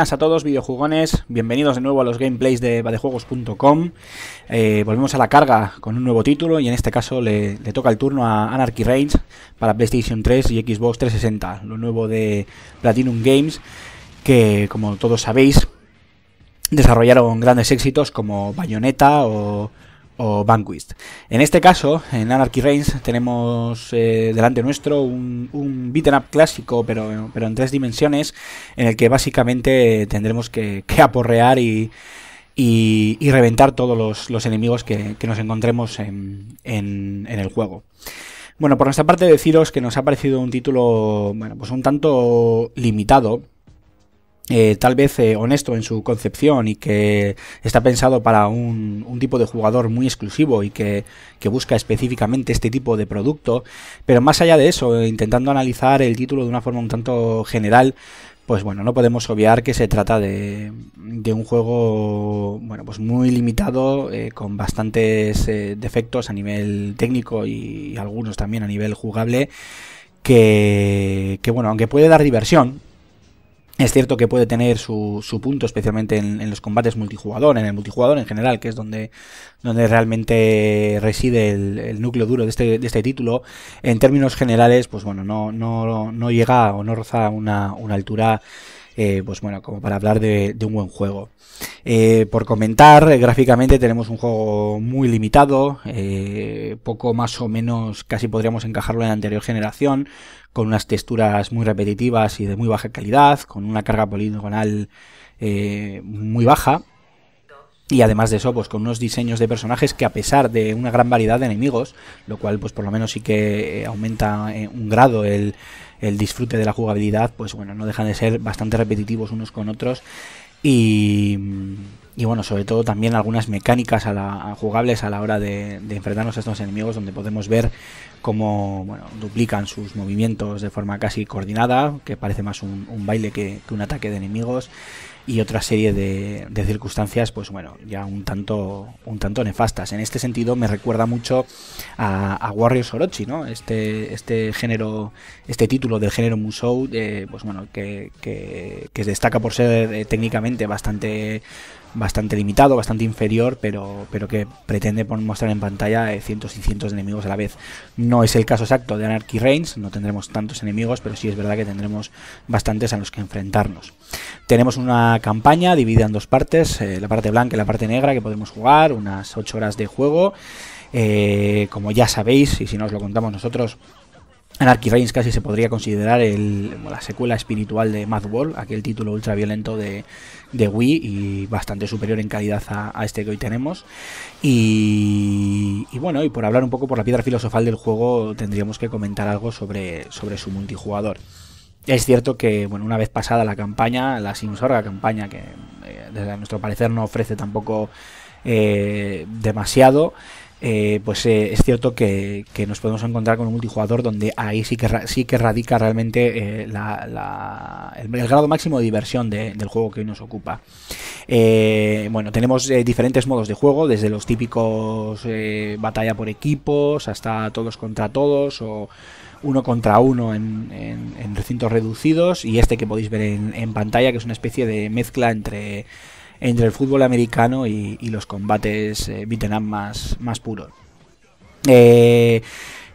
a todos, videojugones. Bienvenidos de nuevo a los gameplays de badejuegos.com. Eh, volvemos a la carga con un nuevo título y en este caso le, toca el turno a Anarchy Reigns para PlayStation 3 y Xbox 360, lo nuevo de Platinum Games, que como todos sabéis, desarrollaron grandes éxitos como Bayonetta o o En este caso, en Anarchy Reigns, tenemos eh, delante nuestro un, un beat'em up clásico, pero, pero en tres dimensiones, en el que básicamente tendremos que, aporrear y, reventar todos los, enemigos que, nos encontremos en, el juego. Bueno, por nuestra parte deciros que nos ha parecido un título, bueno, pues un tanto limitado eh, tal vez eh, honesto en su concepción y que está pensado para un, tipo de jugador muy exclusivo y que, busca específicamente este tipo de producto, pero más allá de eso, intentando analizar el título de una forma un tanto general, pues bueno, no podemos obviar que se trata de, un juego bueno, pues muy limitado, eh, con bastantes defectos a nivel técnico y, algunos también a nivel jugable, que, que bueno, aunque puede dar diversión, es cierto que puede tener su, su punto, especialmente en, los combates multijugador, en el multijugador en general, que es donde, donde realmente reside el, núcleo duro de este, de este, título. En términos generales, pues bueno, no, llega o no roza una, una altura, eh, pues bueno, como para hablar de un buen juego. Eh, por comentar, eh, gráficamente tenemos un juego muy limitado, eh, poco más o menos casi podríamos encajarlo en la anterior generación, con unas texturas muy repetitivas y de muy baja calidad, con una carga poligonal muy baja. Y además de eso, pues con unos diseños de personajes que a pesar de una gran variedad de enemigos, lo cual pues por lo menos sí que aumenta un grado el, el disfrute de la jugabilidad, pues bueno, no dejan de ser bastante repetitivos unos con otros y, bueno, sobre todo también algunas mecánicas a la, jugables a la hora de, enfrentarnos a estos enemigos, donde podemos ver cómo duplican sus movimientos de forma casi coordinada, que parece más un, baile que un ataque de enemigos y otra serie de, circunstancias, pues bueno, ya un tanto, un tanto nefastas. En este sentido me recuerda mucho a, Warriors Orochi, ¿no? Este, este género, este título del género Musou, eh, pues bueno, que, se destaca por ser eh, técnicamente bastante bastante limitado, bastante inferior, pero, pero que pretende mostrar en pantalla eh, cientos y cientos de enemigos a la vez. No es el caso exacto de Anarchy Reigns, no tendremos tantos enemigos, pero sí es verdad que tendremos bastantes a los que enfrentarnos. Tenemos una campaña dividida en dos partes, eh, la parte blanca y la parte negra que podemos jugar, unas 8 horas de juego. Eh, como ya sabéis, y si no os lo contamos nosotros, Anarchy Reigns casi se podría considerar la secuela espiritual de Mad World, aquel título ultra violento de Wii y bastante superior en calidad a, este que hoy tenemos. Y, bueno, y por hablar un poco por la piedra filosofal del juego, tendríamos que comentar algo sobre, sobre su multijugador. Es cierto que, bueno, una vez pasada la campaña, la sinusorga campaña, que eh, desde nuestro parecer no ofrece tampoco eh, demasiado, eh, pues es cierto que, nos podemos encontrar con un multijugador donde ahí sí que, sí que radica realmente el, grado máximo de diversión del juego que hoy nos ocupa. bueno, tenemos diferentes modos de juego, desde los típicos batalla por equipos hasta todos contra todos o uno contra uno en, recintos reducidos y este que podéis ver en, pantalla, que es una especie de mezcla entre, entre el fútbol americano y, los combates eh, más, más puros. Eh,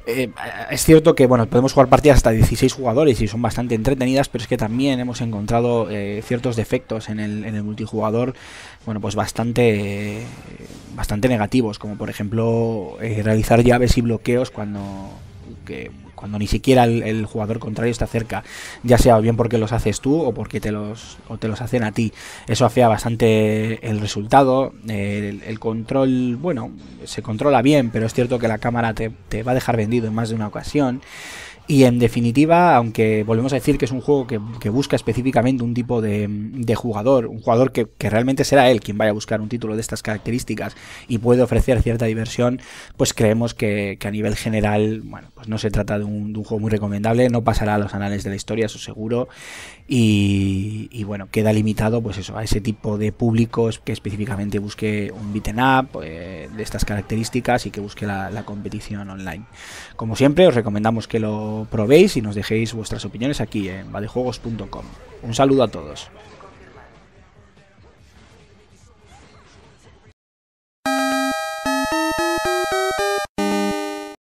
eh, es cierto que bueno, podemos jugar partidas hasta 16 jugadores y son bastante entretenidas, pero es que también hemos encontrado eh, ciertos defectos en el, multijugador, bueno, pues bastante, bastante negativos, como por ejemplo realizar llaves y bloqueos cuando, que cuando ni siquiera el, jugador contrario está cerca, ya sea bien porque los haces tú o porque te los, o te los hacen a ti. Eso afea bastante el resultado. Eh, el, control, bueno, se controla bien, pero es cierto que la cámara te va a dejar vendido en más de una ocasión. Y en definitiva, aunque volvemos a decir que es un juego que, busca específicamente un tipo de, jugador, un jugador que, realmente será él quien vaya a buscar un título de estas características y puede ofrecer cierta diversión, pues creemos que, a nivel general, bueno, pues no se trata de un, juego muy recomendable, no pasará a los anales de la historia, eso seguro, y, bueno, queda limitado pues eso, a ese tipo de públicos que específicamente busque un beaten up eh, de estas características y que busque la competición online. Como siempre, os recomendamos que lo probéis y nos dejéis vuestras opiniones aquí en badejuegos.com, Un saludo a todos.